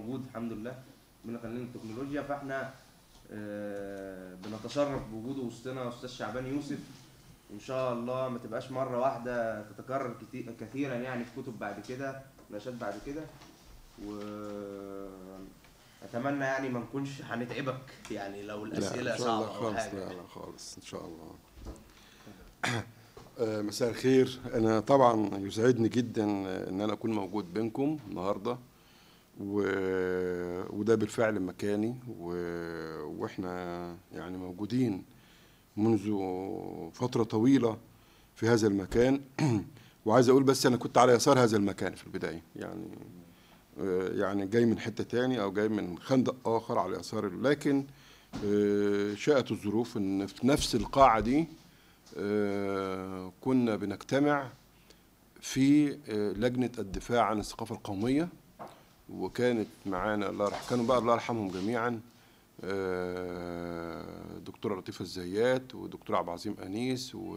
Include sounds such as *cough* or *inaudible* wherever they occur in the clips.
موجود الحمد لله من خلال التكنولوجيا فاحنا آه، بنتشرف بوجوده وسطنا استاذ شعبان يوسف وان شاء الله ما تبقاش مره واحده تتكرر كثيرا يعني في كتب بعد كده نشاط بعد كده و اتمنى يعني ما نكونش هنتعبك يعني لو الاسئله صعبه لا خالص لا لا خالص ان شاء الله *coughs* آه، مساء الخير انا طبعا يسعدني جدا آه، ان انا اكون موجود بينكم النهارده و... وده بالفعل مكاني و... واحنا يعني موجودين منذ فتره طويله في هذا المكان *clears throat* وعايز اقول بس انا كنت على يسار هذا المكان في البدايه يعني آه، يعني جاي من حته تاني او جاي من خندق اخر على يسار لكن آه، شاءت الظروف ان في نفس القاعه دي آه، كنا بنجتمع في لجنه الدفاع عن الثقافه القوميه وكانت معانا الله يرحمه كانوا بقى الله يرحمهم جميعا آه، دكتوره لطيفه الزيات ودكتور عبد العظيم انيس و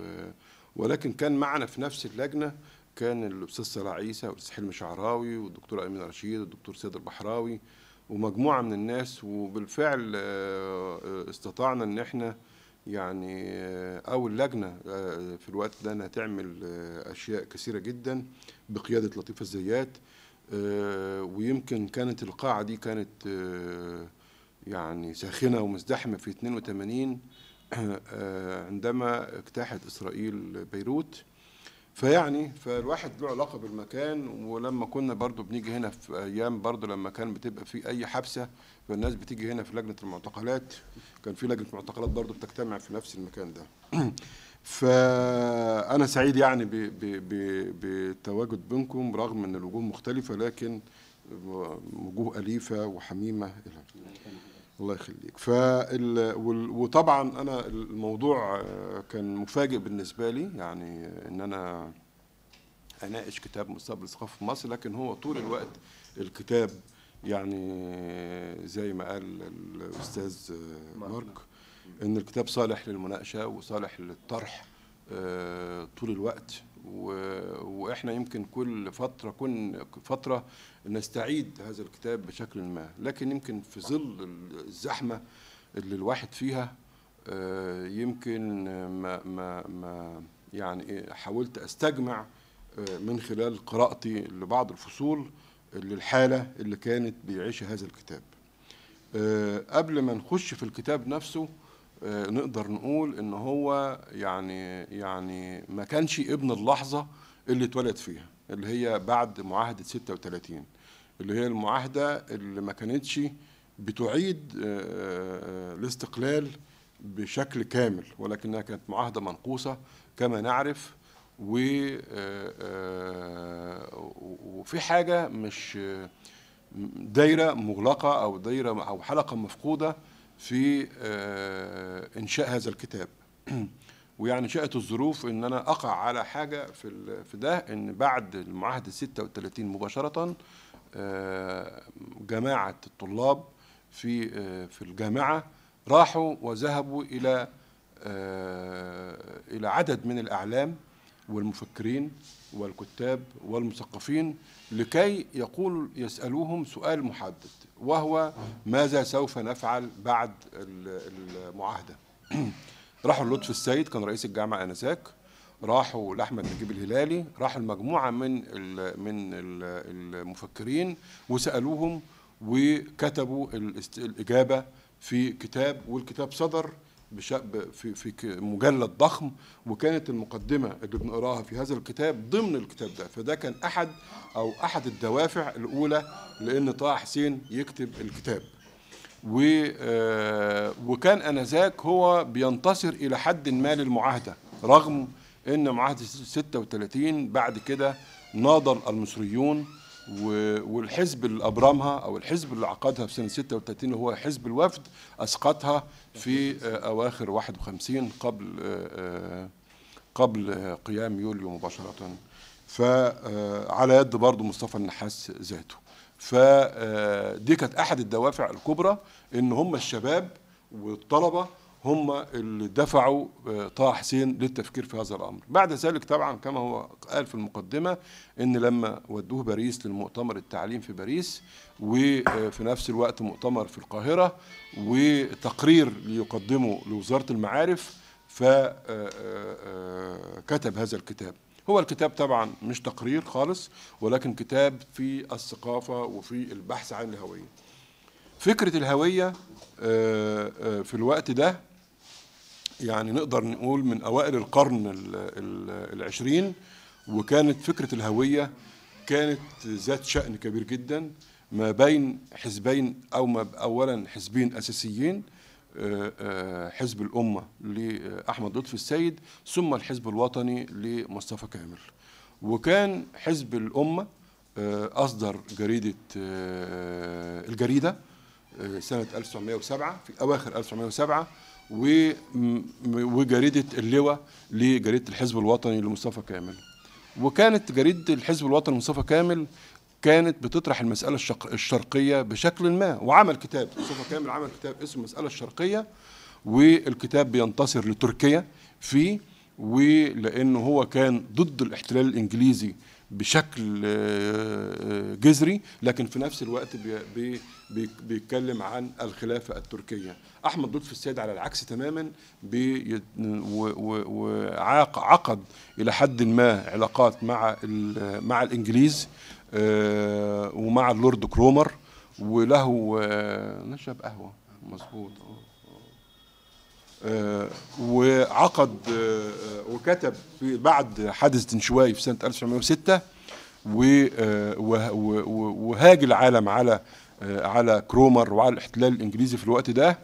ولكن كان معنا في نفس اللجنه كان الاستاذ صلاح عيسى والاستاذ حلمي شعراوي والدكتور امين رشيد والدكتور سيد البحراوي ومجموعه من الناس وبالفعل آه، آه، استطعنا ان احنا يعني او اللجنه في الوقت ده انها تعمل اشياء كثيره جدا بقياده لطيفه الزيات آه، ويمكن كانت القاعة دي كانت آه، يعني ساخنة ومزدحمة في 82 آه، عندما اجتاحت إسرائيل بيروت فيعني فالواحد له علاقه بالمكان ولما كنا برضو بنيجي هنا في ايام برضو لما كان بتبقى في اي حبسه فالناس بتيجي هنا في لجنه المعتقلات كان في لجنه معتقلات برضو بتجتمع في نفس المكان ده *clears throat* فانا سعيد يعني بالتواجد بينكم رغم ان الوجوه مختلفه لكن وجوه اليفه وحميمه الى الله يخليك ف وطبعا انا الموضوع كان مفاجئ بالنسبه لي يعني ان انا اناقش كتاب مستقبل الثقافه في مصر لكن هو طول الوقت الكتاب يعني زي ما قال الاستاذ مارك ان الكتاب صالح للمناقشه وصالح للطرح آه، طول الوقت واحنا يمكن كل فتره كل فتره نستعيد هذا الكتاب بشكل ما لكن يمكن في ظل الزحمه اللي الواحد فيها آه، يمكن ما ما ما يعني حاولت استجمع آه، من خلال قراءتي لبعض الفصول للحاله اللي كانت بيعيشها هذا الكتاب قبل ما نخش في الكتاب نفسه آه، نقدر نقول ان هو يعني يعني ما كانش ابن اللحظه اللي اتولد فيها اللي هي بعد معاهده 36 اللي هي المعاهده اللي ما كانتش بتعيد آه، آه، الاستقلال بشكل كامل ولكنها كانت معاهده منقوصه كما نعرف و وفي حاجه مش دايره مغلقه او دايره او حلقه مفقوده في آه، انشاء هذا الكتاب *clears throat* ويعني شاءت الظروف ان انا اقع على حاجه في في ده ان بعد المعاهده 36 مباشره آه، جماعه الطلاب في آه، في الجامعه راحوا وذهبوا الى الى عدد من الاعلام والمفكرين والكتاب والمثقفين لكي يقول يسألوهم سؤال محدد وهو ماذا سوف نفعل بعد المعاهدة *clears throat* راحوا لطفي السيد كان رئيس الجامعة آنذاك راحوا لأحمد نجيب الهلالي راحوا المجموعة من من المفكرين وسألوهم وكتبوا الإجابة في كتاب والكتاب صدر في في مجلد ضخم وكانت المقدمه اللي بنقراها في هذا الكتاب ضمن الكتاب ده فده كان احد او احد الدوافع الاولى لان طه حسين يكتب الكتاب و آه، وكان انذاك هو بينتصر الى حد ما للمعاهده رغم ان معاهده 36 بعد كده ناضل المصريون والحزب اللي ابرمها او الحزب اللي عقدها في سنه 36 هو حزب الوفد اسقطها في آه، اواخر 51 قبل آه، آه، قبل قيام يوليو مباشره فعلى يد برضه مصطفى النحاس ذاته فدي كانت احد الدوافع الكبرى ان هم الشباب والطلبه هم اللي دفعوا آه، طه حسين للتفكير في هذا الامر بعد ذلك طبعا كما هو قال في المقدمه ان لما ودوه باريس للمؤتمر التعليم في باريس وفي نفس الوقت مؤتمر في القاهره وتقرير ليقدمه لوزاره المعارف فكتب آه، آه، هذا الكتاب هو الكتاب طبعا مش تقرير خالص ولكن كتاب في الثقافه وفي البحث عن الهويه فكره الهويه في الوقت ده يعني نقدر نقول من أوائل القرن العشرين وكانت فكرة الهوية كانت ذات شأن كبير جدا ما بين حزبين أو ما أولا حزبين أساسيين حزب الأمة لأحمد لطفي السيد ثم الحزب الوطني لمصطفى كامل وكان حزب الأمة أصدر جريدة الجريدة سنة 1907 في أواخر 1907 وجريده اللواء لجريده الحزب الوطني لمصطفى كامل وكانت جريده الحزب الوطني لمصطفى كامل كانت بتطرح المساله الشرقيه بشكل ما وعمل كتاب مصطفى كامل عمل كتاب اسمه المساله الشرقيه والكتاب بينتصر لتركيا فيه ولانه هو كان ضد الاحتلال الانجليزي بشكل آه، آه، جذري لكن في نفس الوقت بيتكلم عن الخلافة التركية أحمد لطفي السيد على العكس تماما وعقد إلى حد ما علاقات مع مع الإنجليز آه، ومع اللورد كرومر وله نشرب قهوة مظبوط وعقد وكتب في بعد حادثة نشواي في سنة 1906 آه، وهاج العالم على آه، على كرومر وعلى الاحتلال الانجليزي في الوقت ده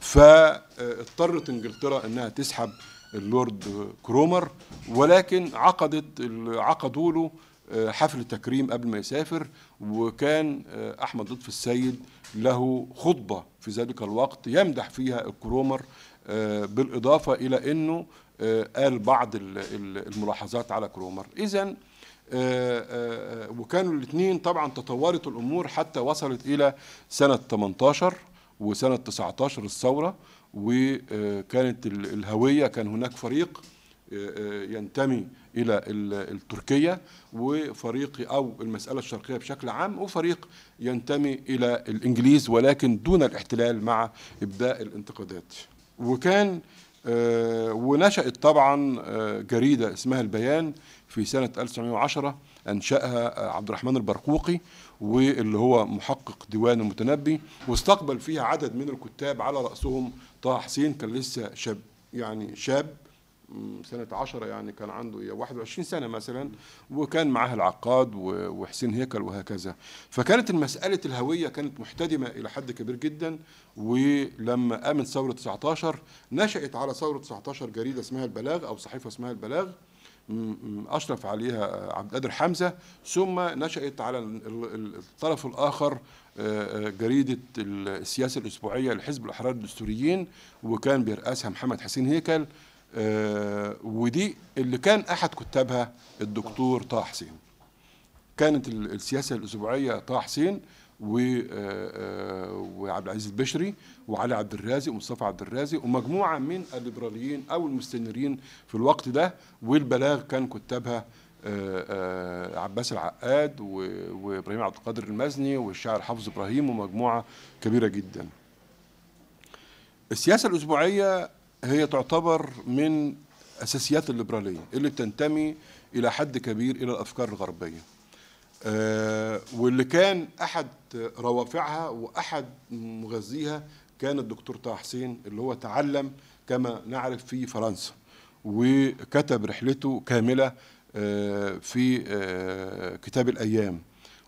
فاضطرت انجلترا انها تسحب اللورد كرومر ولكن عقدت عقدوا له آه، حفل تكريم قبل ما يسافر وكان احمد لطفي السيد له خطبه في ذلك الوقت يمدح فيها الكرومر بالاضافه الى انه آه، قال بعض الملاحظات على كرومر اذا آه، آه، وكانوا الاثنين طبعا تطورت الامور حتى وصلت الى سنه 18 وسنه 19 الثوره وكانت الهويه كان هناك فريق ينتمي الى التركيه وفريق او المساله الشرقيه بشكل عام وفريق ينتمي الى الانجليز ولكن دون الاحتلال مع ابداء الانتقادات وكان آه، ونشأت طبعا آه، جريدة اسمها البيان في سنة 1910 أنشأها آه، عبد الرحمن البرقوقي واللي هو محقق ديوان المتنبي واستقبل فيها عدد من الكتاب على رأسهم طه حسين كان لسه شاب يعني شاب سنه 10 يعني كان عنده 21 سنه مثلا وكان معاه العقاد وحسين هيكل وهكذا فكانت مساله الهويه كانت محتدمه الى حد كبير جدا ولما قامت ثوره 19 نشات على ثوره 19 جريده اسمها البلاغ او صحيفه اسمها البلاغ اشرف عليها عبد القادر حمزه ثم نشات على الطرف الاخر آه، آه، جريده السياسه الاسبوعيه لحزب الاحرار الدستوريين وكان بيرأسها محمد حسين هيكل آه، ودي اللي كان احد كتابها الدكتور طه حسين كانت السياسه الاسبوعيه طه حسين و آه، آه، وعبد العزيز البشري وعلي عبد الرازق ومصطفى عبد الرازق ومجموعه من الليبراليين او المستنيرين في الوقت ده والبلاغ كان كتابها عباس العقاد وابراهيم عبد القادر المزني والشاعر حافظ ابراهيم ومجموعه كبيره جدا. السياسه الاسبوعيه هي تعتبر من اساسيات الليبراليه اللي بتنتمي الى حد كبير الى الافكار الغربيه آه، واللي كان احد روافعها واحد مغذيها كان الدكتور طه حسين اللي هو تعلم كما نعرف في فرنسا وكتب رحلته كامله آه، في آه، كتاب الايام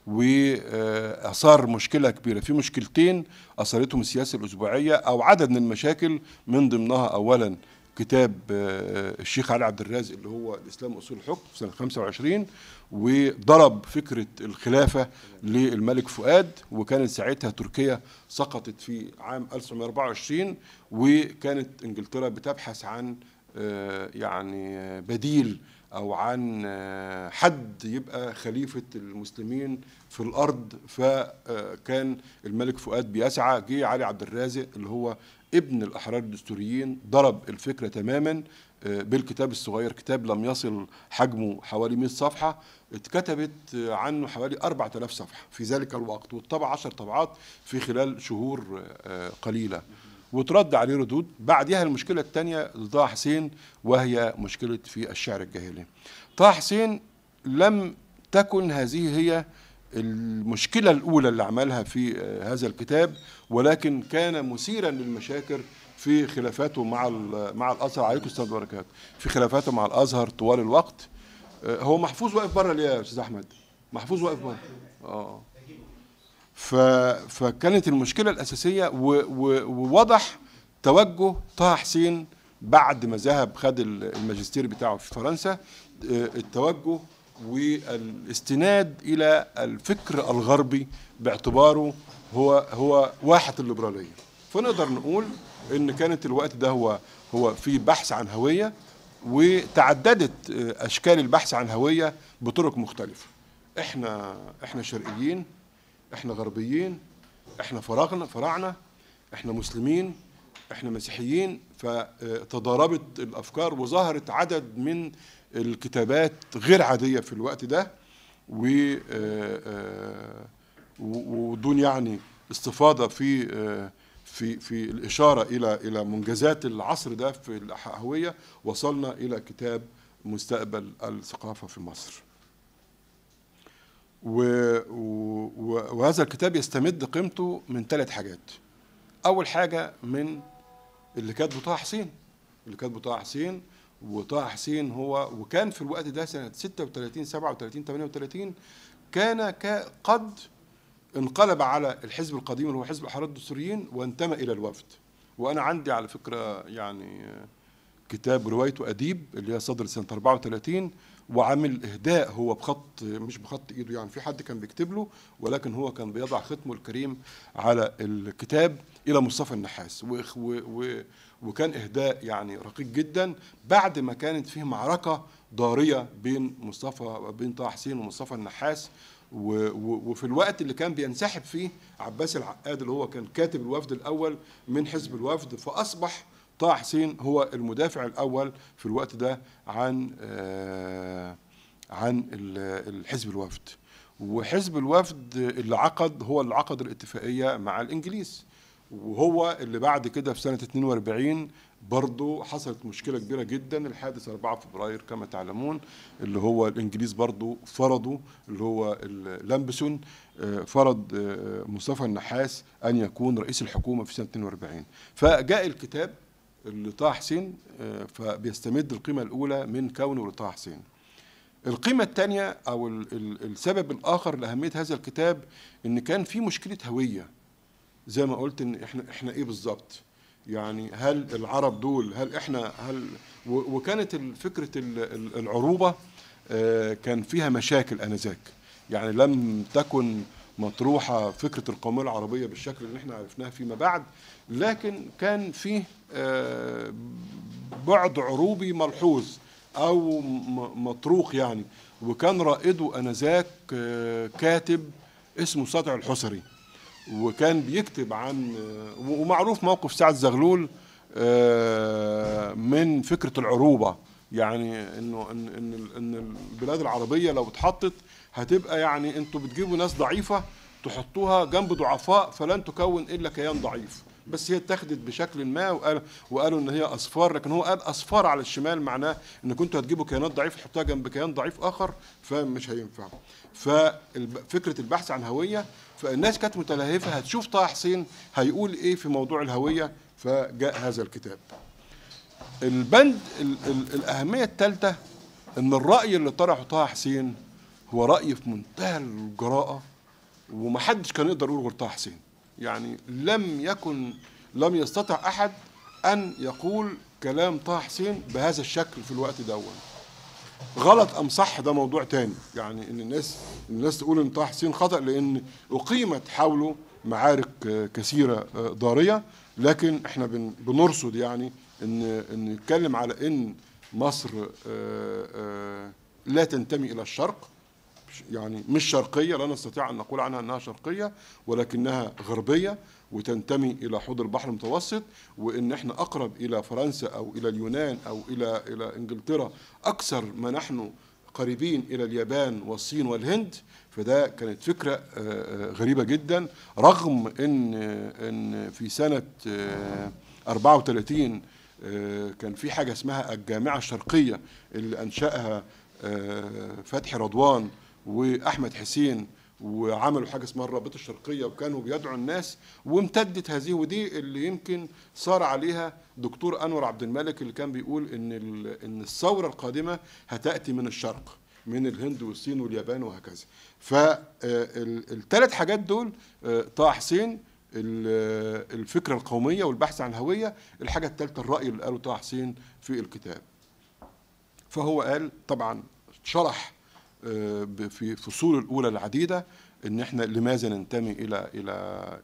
واثار مشكله كبيره في مشكلتين اثرتهم السياسه الاسبوعيه او عدد من المشاكل من ضمنها اولا كتاب آه، الشيخ علي عبد الرازق اللي هو الاسلام اصول الحكم سنه 25 وضرب فكره الخلافه للملك فؤاد وكانت ساعتها تركيا سقطت في عام 1924 وكانت انجلترا بتبحث عن آه، يعني بديل او عن آه، حد يبقى خليفه المسلمين في الارض فكان الملك فؤاد بيسعى جه علي عبد الرازق اللي هو ابن الاحرار الدستوريين ضرب الفكره تماما آه، بالكتاب الصغير كتاب لم يصل حجمه حوالي 100 صفحه اتكتبت آه، عنه حوالي 4000 صفحه في ذلك الوقت واتطبع 10 طبعات في خلال شهور قليله وترد عليه ردود بعدها المشكلة الثانية لطه حسين وهي مشكلة في الشعر الجاهلي طه حسين لم تكن هذه هي المشكلة الأولى اللي عملها في آه، هذا الكتاب ولكن كان مثيرا للمشاكل في خلافاته مع مع الازهر عليكم السلام بركات في خلافاته مع الازهر طوال الوقت آه، هو محفوظ واقف بره ليه يا استاذ احمد محفوظ واقف بره اه فكانت المشكله الاساسيه ووضح توجه طه حسين بعد ما ذهب خد الماجستير بتاعه في فرنسا آه، التوجه والاستناد الى الفكر الغربي باعتباره هو هو واحه الليبراليه فنقدر نقول ان كانت الوقت ده هو هو في بحث عن هويه وتعددت آه، اشكال البحث عن هويه بطرق مختلفه احنا احنا شرقيين احنا غربيين احنا فراغنا فراعنه احنا مسلمين احنا مسيحيين فتضاربت الافكار وظهرت عدد من الكتابات غير عاديه في الوقت ده و آه، آه، ودون يعني استفاضه في آه، في في الاشاره الى الى منجزات العصر ده في الهويه وصلنا الى كتاب مستقبل الثقافه في مصر وهذا الكتاب يستمد قيمته من ثلاث حاجات اول حاجه من اللي كاتبه طه حسين اللي كاتبه طه حسين وطه حسين هو وكان في الوقت ده سنه 36 37 38 كان قد انقلب على الحزب القديم اللي هو حزب الاحرار الدستوريين وانتمى الى الوفد وانا عندي على فكره يعني كتاب روايته اديب اللي هي صدر سنه 34 وعامل اهداء هو بخط مش بخط ايده يعني في حد كان بيكتب له ولكن هو كان بيضع ختمه الكريم على الكتاب الى مصطفى النحاس و و وكان اهداء يعني رقيق جدا بعد ما كانت فيه معركه ضاريه بين مصطفى بين طه حسين ومصطفى النحاس وفي الوقت اللي كان بينسحب فيه عباس العقاد اللي هو كان كاتب الوفد الاول من حزب الوفد فاصبح طه حسين هو المدافع الاول في الوقت ده عن آه، عن الحزب الوفد وحزب الوفد اللي عقد هو اللي عقد الاتفاقيه مع الانجليز وهو اللي بعد كده في سنه 42 برضه حصلت مشكله كبيره جدا الحادث 4 فبراير كما تعلمون اللي هو الانجليز برضه فرضوا اللي هو لامبسون آه، فرض آه، مصطفى النحاس ان يكون رئيس الحكومه في سنه 42 فجاء الكتاب لطه حسين آه، فبيستمد القيمة الأولى من كونه لطه حسين القيمة الثانية أو السبب الآخر لأهمية هذا الكتاب إن كان في مشكلة هوية زي ما قلت إن إحنا إحنا إيه بالظبط يعني هل العرب دول هل إحنا هل وكانت فكرة العروبة آه، كان فيها مشاكل آنذاك يعني لم تكن مطروحه فكره القوميه العربيه بالشكل اللي احنا عرفناها فيما بعد لكن كان فيه آه، بعد عروبي ملحوظ او مطروق يعني وكان رائده انذاك آه، كاتب اسمه سطع الحسري وكان بيكتب عن آه، ومعروف موقف سعد زغلول من فكره العروبه يعني انه ان ان البلاد العربيه لو اتحطت هتبقى يعني انتوا بتجيبوا ناس ضعيفه تحطوها جنب ضعفاء فلن تكون الا كيان ضعيف بس هي اتخذت بشكل ما وقال وقالوا ان هي اصفار لكن هو قال اصفار على الشمال معناه ان كنتوا هتجيبوا كيانات ضعيف تحطها جنب كيان ضعيف اخر فمش هينفع ففكره البحث عن هويه فالناس كانت متلهفه هتشوف طه حسين هيقول ايه في موضوع الهويه فجاء هذا الكتاب البند الاهميه الثالثه ان الراي اللي طرحه طه حسين هو راي في منتهى الجراءه ومحدش كان يقدر يقول غير طه حسين يعني لم يكن لم يستطع احد ان يقول كلام طه حسين بهذا الشكل في الوقت دوت غلط ام صح ده موضوع تاني يعني ان الناس الناس تقول ان طه حسين خطا لان اقيمت حوله معارك كثيره آه، ضاريه لكن احنا بنرصد يعني ان ان نتكلم على ان مصر آه، آه، لا تنتمي الى الشرق يعني مش شرقية لا نستطيع أن نقول عنها أنها شرقية ولكنها غربية وتنتمي إلى حوض البحر المتوسط وإن إحنا أقرب إلى فرنسا أو إلى اليونان أو إلى إلى إنجلترا أكثر ما نحن قريبين إلى اليابان والصين والهند فده كانت فكرة آه، آه، غريبة جدا رغم إن إن في سنة 34 آه، كان في حاجة اسمها الجامعة الشرقية اللي أنشأها فتحي رضوان واحمد حسين وعملوا حاجه اسمها الرابطه الشرقيه وكانوا بيدعوا الناس وامتدت هذه ودي اللي يمكن صار عليها دكتور انور عبد الملك اللي كان بيقول ان ان الثوره القادمه هتاتي من الشرق من الهند والصين واليابان وهكذا فالثلاث آه، حاجات دول آه، طه حسين آه، الفكرة القومية والبحث عن الهوية الحاجة الثالثة الرأي اللي قاله طه حسين في الكتاب فهو قال طبعا شرح آه، في فصول الاولى العديده ان احنا لماذا ننتمي الى الى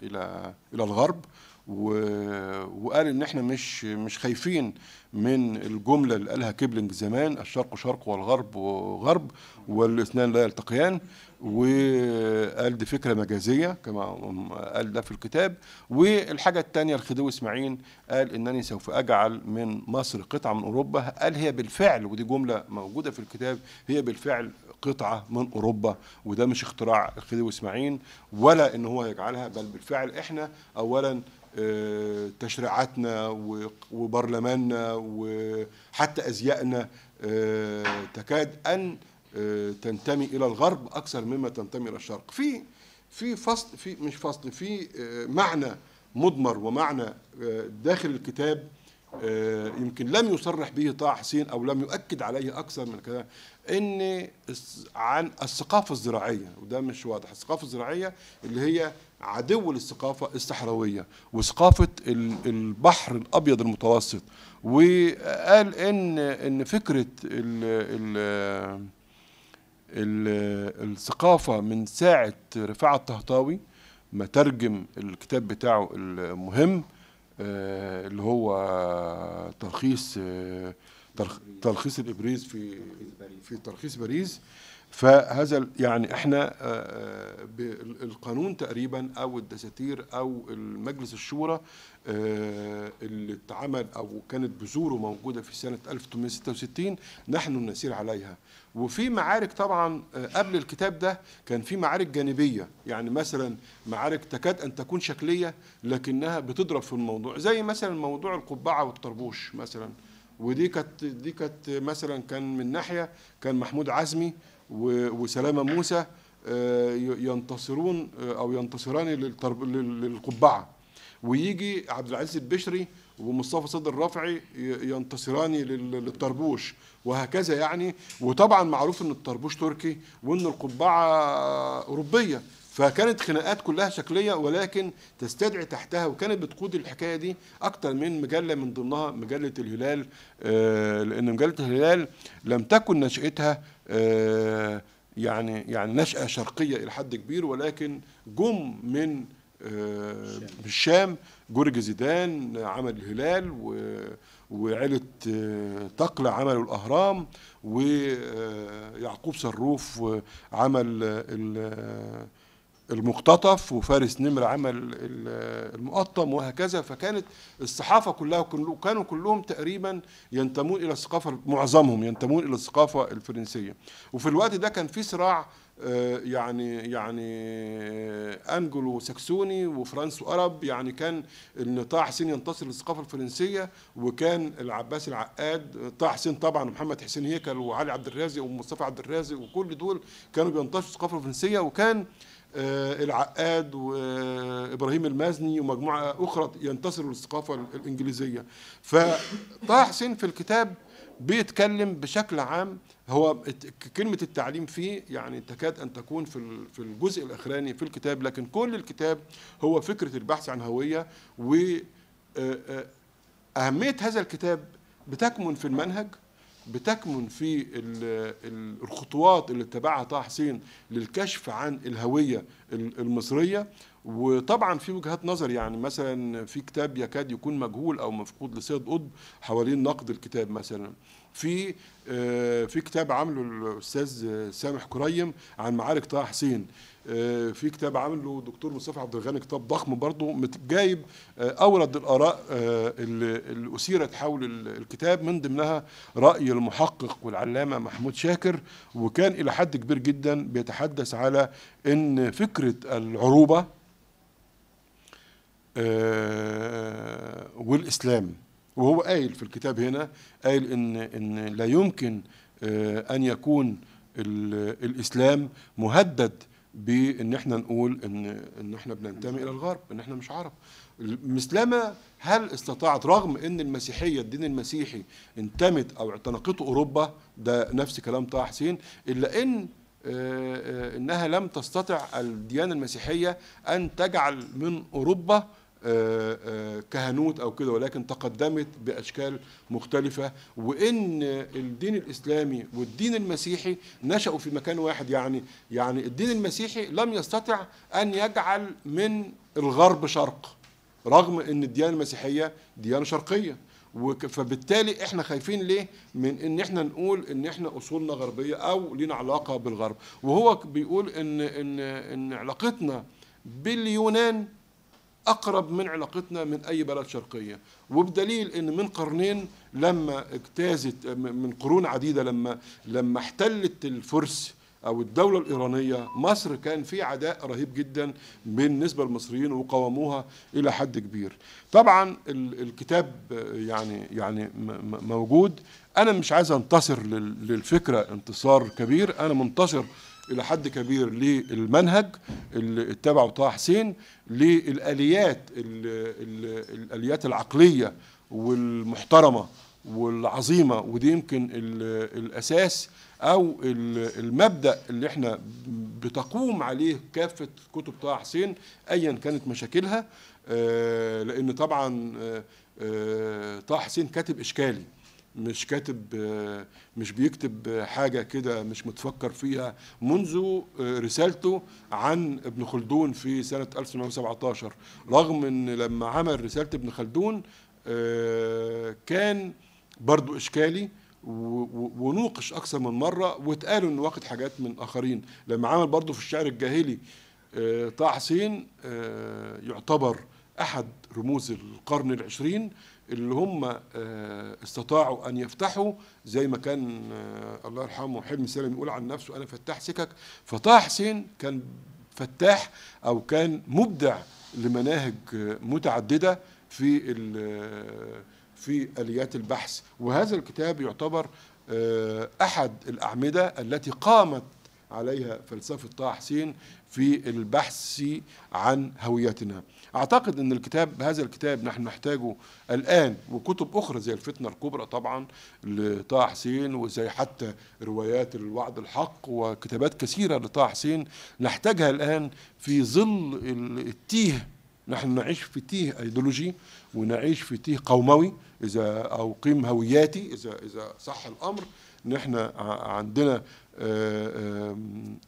الى الى الغرب وقال ان احنا مش مش خايفين من الجمله اللي قالها كيبلينج زمان الشرق شرق والغرب غرب والاثنان لا يلتقيان وقال دي فكره مجازيه كما قال ده في الكتاب والحاجه الثانيه الخديوي اسماعيل قال انني سوف اجعل من مصر قطعه من اوروبا قال هي بالفعل ودي جمله موجوده في الكتاب هي بالفعل قطعه من اوروبا وده مش اختراع الخديوي اسماعيل ولا ان هو يجعلها بل بالفعل احنا اولا آه، تشريعاتنا وبرلماننا وحتى أزيائنا آه، تكاد أن آه، تنتمي إلى الغرب أكثر مما تنتمي إلى الشرق في في فصل في مش فصل في معنى مضمر ومعنى داخل الكتاب آه، يمكن لم يصرح به طه حسين او لم يؤكد عليه اكثر من كده ان عن الثقافه الزراعيه وده مش واضح الثقافه الزراعيه اللي هي عدو للثقافه الصحراويه وثقافه البحر الابيض المتوسط وقال ان ان فكره ال ال الثقافه من ساعه رفاعه الطهطاوي مترجم الكتاب بتاعه المهم آه، اللي هو تلخيص آه، تلخيص الابريز في في تلخيص باريس فهذا يعني احنا آه، آه، القانون تقريبا او الدساتير او المجلس الشورى آه، اللي اتعمل او كانت بذوره موجوده في سنه 1866 نحن نسير عليها وفي معارك طبعا قبل الكتاب ده كان في معارك جانبيه يعني مثلا معارك تكاد ان تكون شكليه لكنها بتضرب في الموضوع زي مثلا موضوع القبعه والطربوش مثلا ودي كانت دي كانت مثلا كان من ناحيه كان محمود عزمي وسلامه موسى آه، ينتصرون آه، او ينتصران للقبعه ويجي عبد العزيز البشري ومصطفى صدر الرافعي ينتصران للطربوش وهكذا يعني وطبعا معروف ان الطربوش تركي وان القبعه اوروبيه فكانت خناقات كلها شكليه ولكن تستدعي تحتها وكانت بتقود الحكايه دي اكتر من مجله من ضمنها مجله الهلال آه، لان مجله الهلال لم تكن نشاتها آه، يعني يعني نشأة شرقية إلى حد كبير ولكن جم من آه، الشام جورج زيدان عمل الهلال وعيلة آه، تقلة عملوا الأهرام ويعقوب صروف عمل المقتطف وفارس نمر عمل المقطم وهكذا فكانت الصحافه كلها كانوا كلهم تقريبا ينتمون الى الثقافه معظمهم ينتمون الى الثقافه الفرنسيه وفي الوقت ده كان في صراع آه، يعني يعني آه، انجلو ساكسوني وفرنسو وارب يعني كان ان طه حسين ينتصر للثقافه الفرنسيه وكان العباس العقاد طه حسين طبعا ومحمد حسين هيكل وعلي عبد الرازق ومصطفى عبد الرازق وكل دول كانوا بينتشروا الثقافه الفرنسيه وكان آه، العقاد وابراهيم المازني ومجموعه اخرى ينتصروا للثقافه الانجليزيه فطه حسين في الكتاب بيتكلم بشكل عام هو كلمه التعليم فيه يعني تكاد ان تكون في في الجزء الاخراني في الكتاب لكن كل الكتاب هو فكره البحث عن هويه و آه، آه، اهميه هذا الكتاب بتكمن في المنهج بتكمن في الخطوات اللي اتبعها طه حسين للكشف عن الهويه المصريه وطبعا في وجهات نظر يعني مثلا في كتاب يكاد يكون مجهول او مفقود لسيد قطب حوالين نقد الكتاب مثلا في آه، في كتاب عامله الاستاذ سامح كريم عن معارك طه حسين آه، في كتاب عامله دكتور مصطفى عبد الغني كتاب ضخم برضه جايب آه، اورد الاراء اللي اثيرت حول الكتاب من ضمنها راي المحقق والعلامه محمود شاكر وكان الى حد كبير جدا بيتحدث على ان فكره العروبه والاسلام وهو قايل في الكتاب هنا قايل ان ان لا يمكن آه، ان يكون الاسلام مهدد بان احنا نقول ان ان احنا بننتمي الى الغرب ان احنا مش عرب مثلما هل استطاعت رغم ان المسيحيه الدين المسيحي انتمت او اعتنقته اوروبا ده نفس كلام طه حسين الا ان آه، آه، انها لم تستطع الديانه المسيحيه ان تجعل من اوروبا آه، آه، كهنوت او كده ولكن تقدمت باشكال مختلفه وان الدين الاسلامي والدين المسيحي نشأوا في مكان واحد يعني يعني الدين المسيحي لم يستطع ان يجعل من الغرب شرق رغم ان الديانه المسيحيه ديانه شرقيه فبالتالي احنا خايفين ليه من ان احنا نقول ان احنا اصولنا غربيه او لينا علاقه بالغرب وهو بيقول ان ان ان علاقتنا باليونان أقرب من علاقتنا من أي بلد شرقية وبدليل أن من قرنين لما اجتازت من قرون عديدة لما لما احتلت الفرس أو الدولة الإيرانية مصر كان في عداء رهيب جدا بالنسبة للمصريين وقاوموها إلى حد كبير طبعا الكتاب يعني يعني موجود أنا مش عايز أنتصر للفكرة انتصار كبير أنا منتصر الى حد كبير للمنهج اللي اتبعه طه حسين للاليات الاليات العقليه والمحترمه والعظيمه ودي يمكن الاساس او المبدا اللي احنا بتقوم عليه كافه كتب طه حسين ايا كانت مشاكلها آه، لان طبعا آه، آه، طه حسين كاتب اشكالي مش كاتب مش بيكتب حاجه كده مش متفكر فيها منذ آه، رسالته عن ابن خلدون في سنه 1917 رغم ان لما عمل رساله ابن خلدون آه، كان برضو اشكالي ونوقش اكثر من مره واتقال انه واخد حاجات من اخرين لما عمل برضو في الشعر الجاهلي آه، طه حسين يعتبر احد رموز القرن العشرين اللي هم آه، استطاعوا ان يفتحوا زي ما كان آه، الله يرحمه حلمي سالم يقول عن نفسه انا فتاح سكك فطه حسين كان فتاح او كان مبدع لمناهج آه، متعدده في في اليات البحث وهذا الكتاب يعتبر احد الاعمده التي قامت عليها فلسفة طه حسين في البحث عن هويتنا أعتقد أن الكتاب هذا الكتاب نحن نحتاجه الآن وكتب أخرى زي الفتنة الكبرى طبعا لطه حسين وزي حتى روايات الوعد الحق وكتابات كثيرة لطه حسين نحتاجها الآن في ظل التيه نحن نعيش في تيه ايديولوجي ونعيش في تيه قوموي اذا او قيم هوياتي اذا اذا صح الامر ان احنا عندنا آه،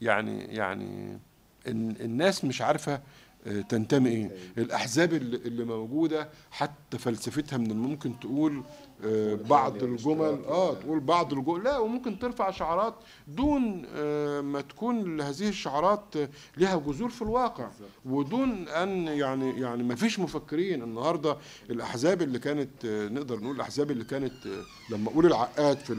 يعني يعني الناس مش عارفه آه، تنتمي ايه أيوة. الاحزاب اللي موجوده حتى فلسفتها من الممكن تقول آه، يعني بعض الجمل اه تقول بعض الجمل لا وممكن ترفع شعارات دون ما تكون هذه الشعارات لها جذور في الواقع ودون ان يعني يعني ما فيش مفكرين النهارده الاحزاب اللي كانت نقدر نقول الاحزاب اللي كانت لما اقول العقاد في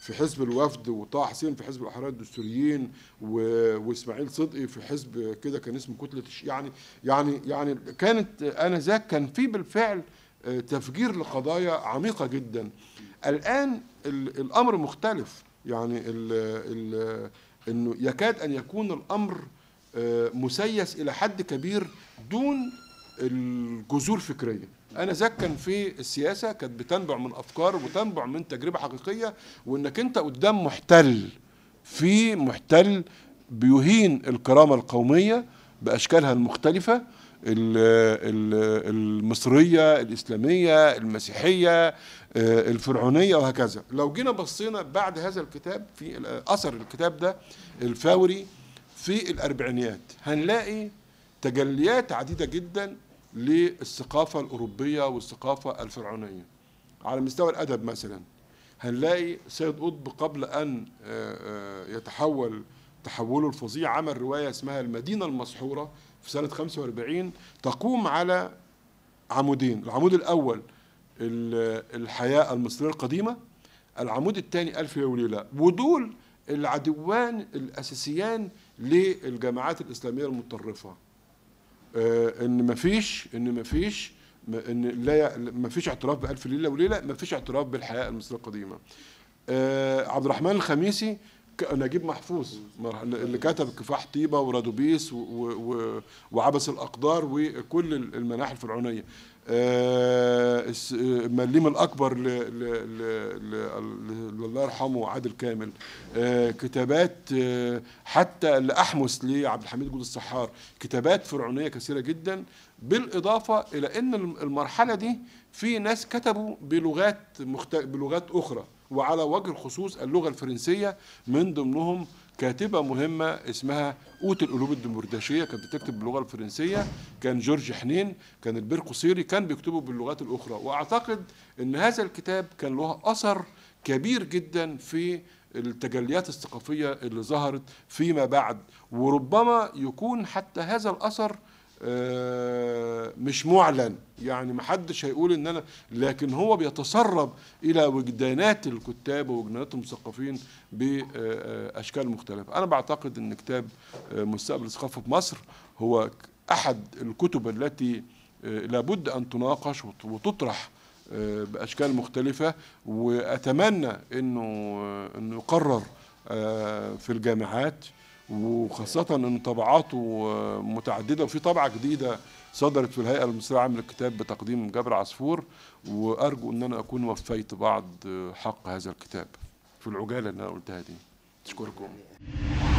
في حزب الوفد وطه حسين في حزب الاحرار الدستوريين واسماعيل صدقي في حزب كده كان اسمه كتله يعني يعني يعني كانت انذاك كان في بالفعل آه، تفجير لقضايا عميقه جدا الان الامر مختلف يعني ال ال انه يكاد ان يكون الامر آه، مسيس الى حد كبير دون الجذور فكريه انا ذاك كان في السياسه كانت بتنبع من افكار وتنبع من تجربه حقيقيه وانك انت قدام محتل في محتل بيهين الكرامه القوميه باشكالها المختلفه المصريه الاسلاميه المسيحيه آه، الفرعونيه وهكذا لو جينا بصينا بعد هذا الكتاب في اثر الكتاب ده الفوري في الاربعينيات هنلاقي تجليات عديده جدا للثقافة الأوروبية والثقافة الفرعونية على مستوى الأدب مثلا هنلاقي سيد قطب قبل أن آه، آه، يتحول تحوله الفظيع عمل رواية اسمها المدينة المسحورة في سنة 45 تقوم على عمودين العمود الأول الحياة المصرية القديمة العمود الثاني ألف وليلة ودول العدوان الأساسيان للجماعات الإسلامية المتطرفة آه، ان مفيش ان مفيش ان لا مفيش اعتراف بالف ليله وليله مفيش اعتراف بالحياه المصريه القديمه آه، عبد الرحمن الخميسي نجيب محفوظ اللي كتب كفاح طيبه ورادوبيس وعبس الاقدار وكل المناحي الفرعونيه المليم آه، آه، الأكبر لله يرحمه عادل كامل آه، كتابات حتى لاحمس لعبد الحميد جود الصحار كتابات فرعونية كثيرة جدا بالإضافة إلى أن المرحلة دي في ناس كتبوا بلغات مخت... بلغات أخرى وعلى وجه الخصوص اللغة الفرنسية من ضمنهم كاتبه مهمه اسمها قوت القلوب الدمرداشيه كانت بتكتب باللغه الفرنسيه كان جورج حنين كان البير قصيري كان بيكتبوا باللغات الاخرى واعتقد ان هذا الكتاب كان له اثر كبير جدا في التجليات الثقافيه اللي ظهرت فيما بعد وربما يكون حتى هذا الاثر آه، مش معلن يعني محدش هيقول ان انا لكن هو بيتسرب الى وجدانات الكتاب ووجدانات المثقفين باشكال مختلفه انا بعتقد ان كتاب مستقبل الثقافه في مصر هو احد الكتب التي آه، لابد ان تناقش وتطرح آه، باشكال مختلفه واتمنى انه انه يقرر في الجامعات وخاصة أن طبعاته آه، متعددة وفي طبعة جديدة صدرت في الهيئة المصرية عامل الكتاب بتقديم جابر عصفور وأرجو أن أنا أكون وفيت بعض آه، حق هذا الكتاب في العجالة اللي أنا قلتها دي أشكركم